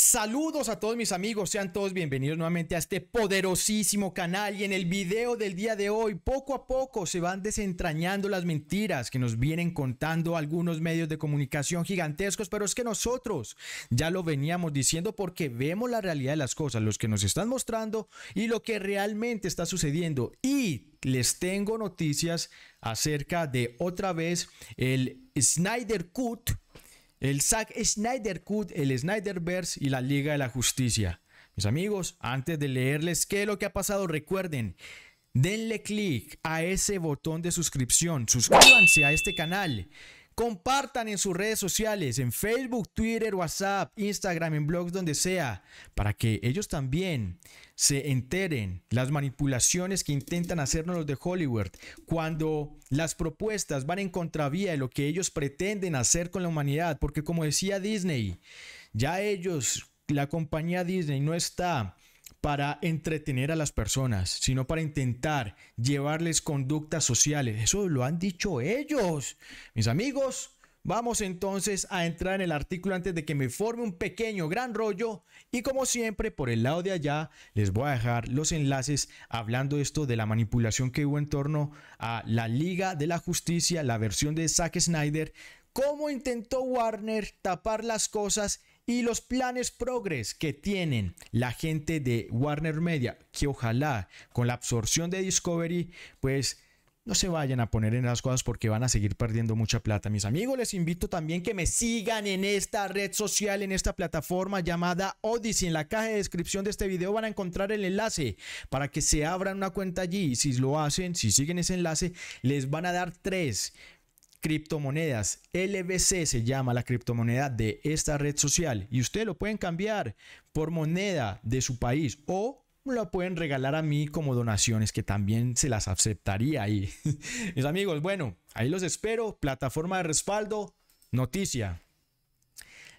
Saludos a todos mis amigos, sean todos bienvenidos nuevamente a este poderosísimo canal y en el video del día de hoy poco a poco se van desentrañando las mentiras que nos vienen contando algunos medios de comunicación gigantescos, pero es que nosotros ya lo veníamos diciendo porque vemos la realidad de las cosas, los que nos están mostrando y lo que realmente está sucediendo y les tengo noticias acerca de otra vez el Snyder Cut el Zack Snyder Cut, el Snyderverse y la Liga de la Justicia. Mis amigos, antes de leerles qué es lo que ha pasado, recuerden, denle clic a ese botón de suscripción, suscríbanse a este canal Compartan en sus redes sociales, en Facebook, Twitter, WhatsApp, Instagram, en blogs, donde sea, para que ellos también se enteren las manipulaciones que intentan hacernos los de Hollywood, cuando las propuestas van en contravía de lo que ellos pretenden hacer con la humanidad, porque como decía Disney, ya ellos, la compañía Disney no está para entretener a las personas, sino para intentar llevarles conductas sociales. Eso lo han dicho ellos. Mis amigos, vamos entonces a entrar en el artículo antes de que me forme un pequeño gran rollo. Y como siempre, por el lado de allá, les voy a dejar los enlaces hablando esto de la manipulación que hubo en torno a la Liga de la Justicia, la versión de Zack Snyder, cómo intentó Warner tapar las cosas y los planes progres que tienen la gente de Warner Media, que ojalá con la absorción de Discovery, pues no se vayan a poner en las cosas porque van a seguir perdiendo mucha plata, mis amigos. Les invito también que me sigan en esta red social, en esta plataforma llamada Odyssey. En la caja de descripción de este video van a encontrar el enlace para que se abran una cuenta allí. Si lo hacen, si siguen ese enlace, les van a dar tres criptomonedas. LBC se llama la criptomoneda de esta red social y usted lo pueden cambiar por moneda de su país o lo pueden regalar a mí como donaciones que también se las aceptaría ahí. Mis amigos, bueno, ahí los espero. Plataforma de respaldo, noticia.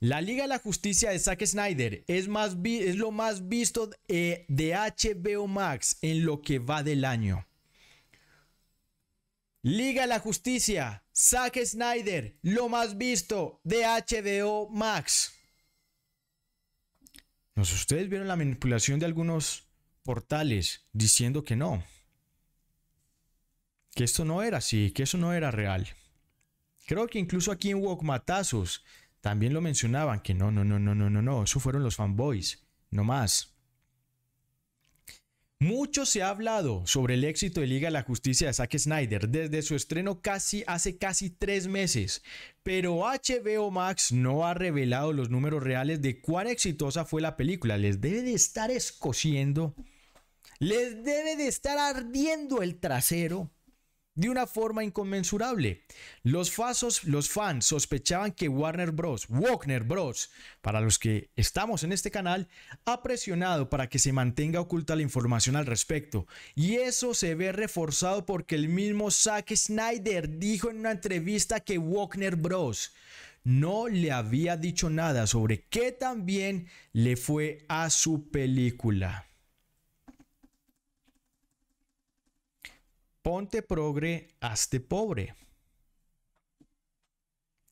La Liga de la Justicia de Zack Snyder es, más es lo más visto eh, de HBO Max en lo que va del año. Liga de la Justicia, Zack Snyder, lo más visto de HBO Max. ustedes vieron la manipulación de algunos portales diciendo que no. Que esto no era así, que eso no era real. Creo que incluso aquí en Wokmatazos también lo mencionaban, que no, no, no, no, no, no, no, eso fueron los fanboys, no más. Mucho se ha hablado sobre el éxito de Liga de la Justicia de Zack Snyder desde su estreno casi hace casi tres meses, pero HBO Max no ha revelado los números reales de cuán exitosa fue la película. Les debe de estar escociendo, les debe de estar ardiendo el trasero de una forma inconmensurable. Los, los fans sospechaban que Warner Bros., Warner Bros., para los que estamos en este canal, ha presionado para que se mantenga oculta la información al respecto. Y eso se ve reforzado porque el mismo Zack Snyder dijo en una entrevista que Warner Bros. no le había dicho nada sobre qué tan bien le fue a su película. ponte progre, hazte pobre.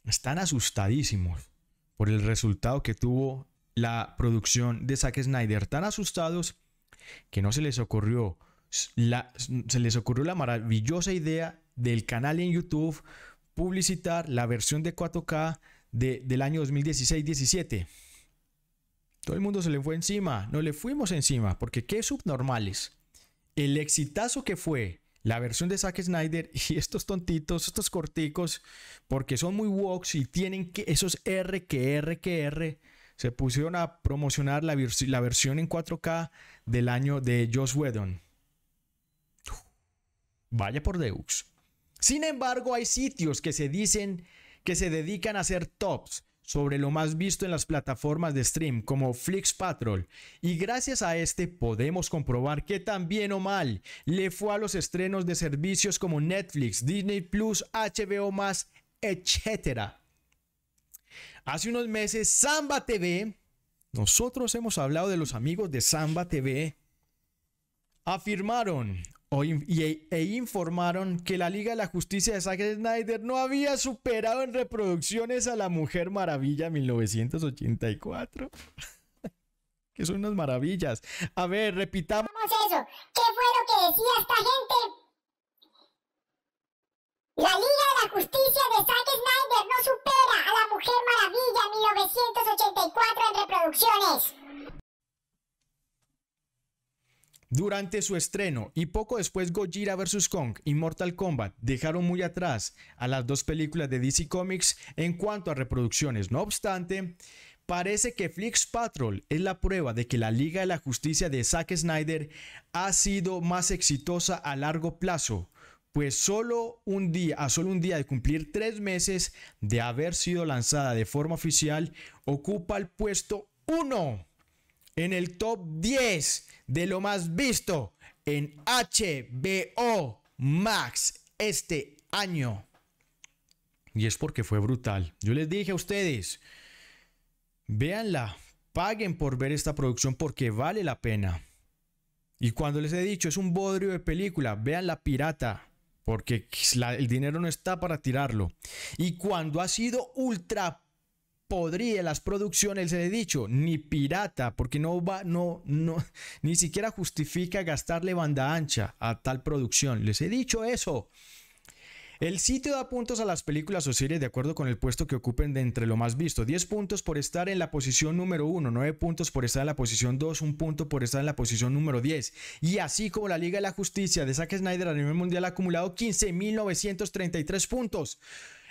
Están asustadísimos por el resultado que tuvo la producción de Zack Snyder, tan asustados que no se les ocurrió la, se les ocurrió la maravillosa idea del canal en YouTube publicitar la versión de 4K de, del año 2016-17. Todo el mundo se le fue encima, no le fuimos encima, porque qué subnormales. El exitazo que fue la versión de Zack Snyder y estos tontitos, estos corticos, porque son muy woks y tienen que esos R que R que R, se pusieron a promocionar la, versión en 4K del año de Joss Whedon. vaya por Deux. Sin embargo, hay sitios que se dicen que se dedican a hacer tops sobre lo más visto en las plataformas de stream como Flix Patrol y gracias a este podemos comprobar que tan bien o mal le fue a los estrenos de servicios como Netflix, Disney Plus, HBO más, etc. Hace unos meses Samba TV, nosotros hemos hablado de los amigos de Samba TV, afirmaron, y, e, e informaron que la Liga de la Justicia de Zack Snyder no había superado en reproducciones a la Mujer Maravilla 1984. que son unas maravillas. A ver, repitamos eso. ¿Qué fue lo que decía esta gente? La Liga de la Justicia de Zack Snyder no supera a la Mujer Maravilla 1984 en reproducciones. Durante su estreno y poco después Gojira vs. Kong y Mortal Kombat dejaron muy atrás a las dos películas de DC Comics en cuanto a reproducciones. No obstante, parece que Flix Patrol es la prueba de que la Liga de la Justicia de Zack Snyder ha sido más exitosa a largo plazo, pues solo un día, a solo un día de cumplir tres meses de haber sido lanzada de forma oficial, ocupa el puesto 1 en el top 10 de lo más visto en HBO Max este año. Y es porque fue brutal. Yo les dije a ustedes, véanla, paguen por ver esta producción porque vale la pena. Y cuando les he dicho, es un bodrio de película, vean la pirata, porque el dinero no está para tirarlo. Y cuando ha sido ultra podría las producciones, les he dicho, ni pirata, porque no va, no, no, ni siquiera justifica gastarle banda ancha a tal producción. Les he dicho eso. El sitio da puntos a las películas o series de acuerdo con el puesto que ocupen de entre lo más visto. 10 puntos por estar en la posición número 1, 9 puntos por estar en la posición 2, 1 punto por estar en la posición número 10. Y así como la Liga de la Justicia de Zack Snyder a nivel mundial ha acumulado 15.933 puntos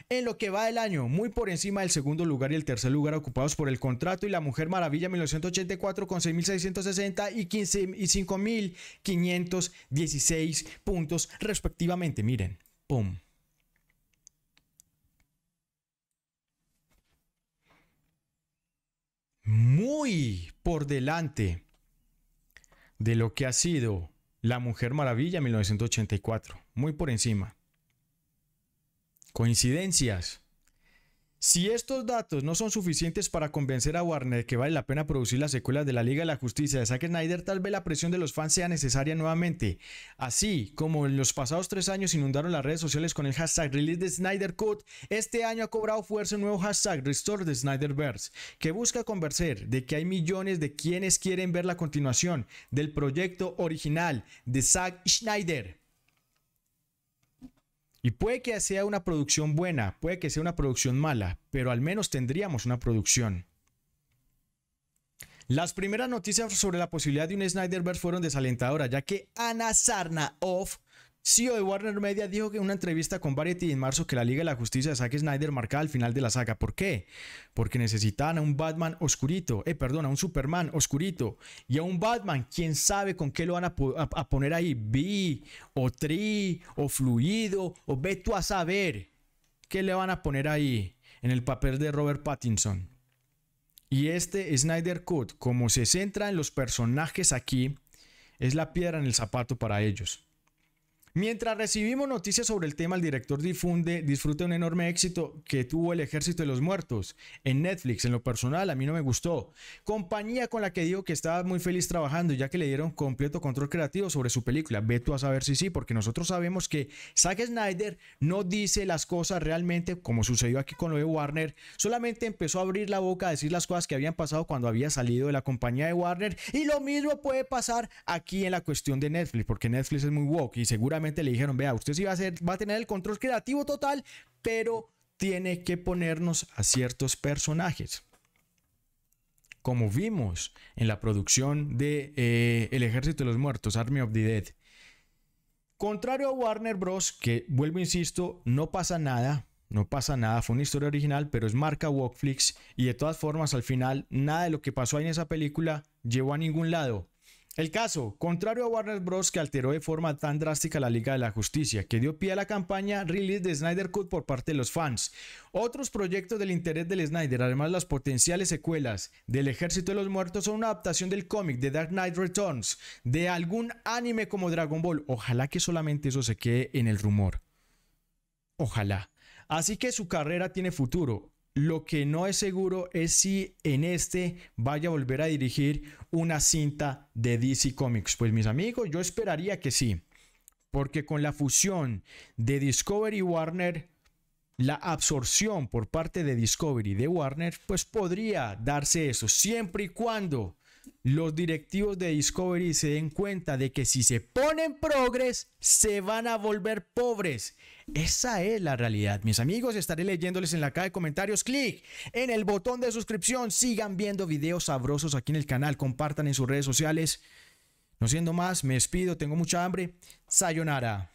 en lo que va del año, muy por encima del segundo lugar y el tercer lugar ocupados por El Contrato y La Mujer Maravilla 1984 con 6.660 y, y 5.516 puntos respectivamente. Miren, ¡pum! Muy por delante de lo que ha sido La Mujer Maravilla 1984, muy por encima. Coincidencias. Si estos datos no son suficientes para convencer a Warner de que vale la pena producir las secuelas de la Liga de la Justicia de Zack Snyder, tal vez la presión de los fans sea necesaria nuevamente. Así como en los pasados tres años inundaron las redes sociales con el hashtag Release de Snyder Cut, este año ha cobrado fuerza un nuevo hashtag Restore de Snyderverse, que busca convencer de que hay millones de quienes quieren ver la continuación del proyecto original de Zack Snyder. Y puede que sea una producción buena, puede que sea una producción mala, pero al menos tendríamos una producción. Las primeras noticias sobre la posibilidad de un Snyderverse fueron desalentadoras, ya que Anna of... CEO de Warner Media dijo que en una entrevista con Variety en marzo que la Liga de la Justicia de Zack Snyder marcaba el final de la saga. ¿Por qué? Porque necesitaban a un Batman oscurito, eh, perdón, a un Superman oscurito y a un Batman, quién sabe con qué lo van a, poner ahí, bi o tri o fluido o ve tú a saber qué le van a poner ahí en el papel de Robert Pattinson. Y este Snyder Cut, como se centra en los personajes aquí, es la piedra en el zapato para ellos. Mientras recibimos noticias sobre el tema, el director difunde, disfruta un enorme éxito que tuvo el Ejército de los Muertos en Netflix. En lo personal, a mí no me gustó. Compañía con la que digo que estaba muy feliz trabajando, ya que le dieron completo control creativo sobre su película. Ve tú a saber si sí, porque nosotros sabemos que Zack Snyder no dice las cosas realmente como sucedió aquí con lo de Warner. Solamente empezó a abrir la boca a decir las cosas que habían pasado cuando había salido de la compañía de Warner. Y lo mismo puede pasar aquí en la cuestión de Netflix, porque Netflix es muy woke y seguramente le dijeron, vea, usted sí va a, ser, va a tener el control creativo total, pero tiene que ponernos a ciertos personajes. Como vimos en la producción de eh, El Ejército de los Muertos, Army of the Dead. Contrario a Warner Bros., que vuelvo, insisto, no pasa nada, no pasa nada, fue una historia original, pero es marca Walkflix y de todas formas al final nada de lo que pasó ahí en esa película llevó a ningún lado. El caso, contrario a Warner Bros. que alteró de forma tan drástica la Liga de la Justicia, que dio pie a la campaña Release de Snyder Cut por parte de los fans. Otros proyectos del interés del Snyder, además las potenciales secuelas del Ejército de los Muertos son una adaptación del cómic de Dark Knight Returns, de algún anime como Dragon Ball. Ojalá que solamente eso se quede en el rumor. Ojalá. Así que su carrera tiene futuro. Lo que no es seguro es si en este vaya a volver a dirigir una cinta de DC Comics. Pues mis amigos, yo esperaría que sí, porque con la fusión de Discovery Warner, la absorción por parte de Discovery de Warner, pues podría darse eso, siempre y cuando los directivos de Discovery se den cuenta de que si se ponen progres, se van a volver pobres. Esa es la realidad, mis amigos. Estaré leyéndoles en la caja de comentarios. Clic en el botón de suscripción. Sigan viendo videos sabrosos aquí en el canal. Compartan en sus redes sociales. No siendo más, me despido. Tengo mucha hambre. Sayonara.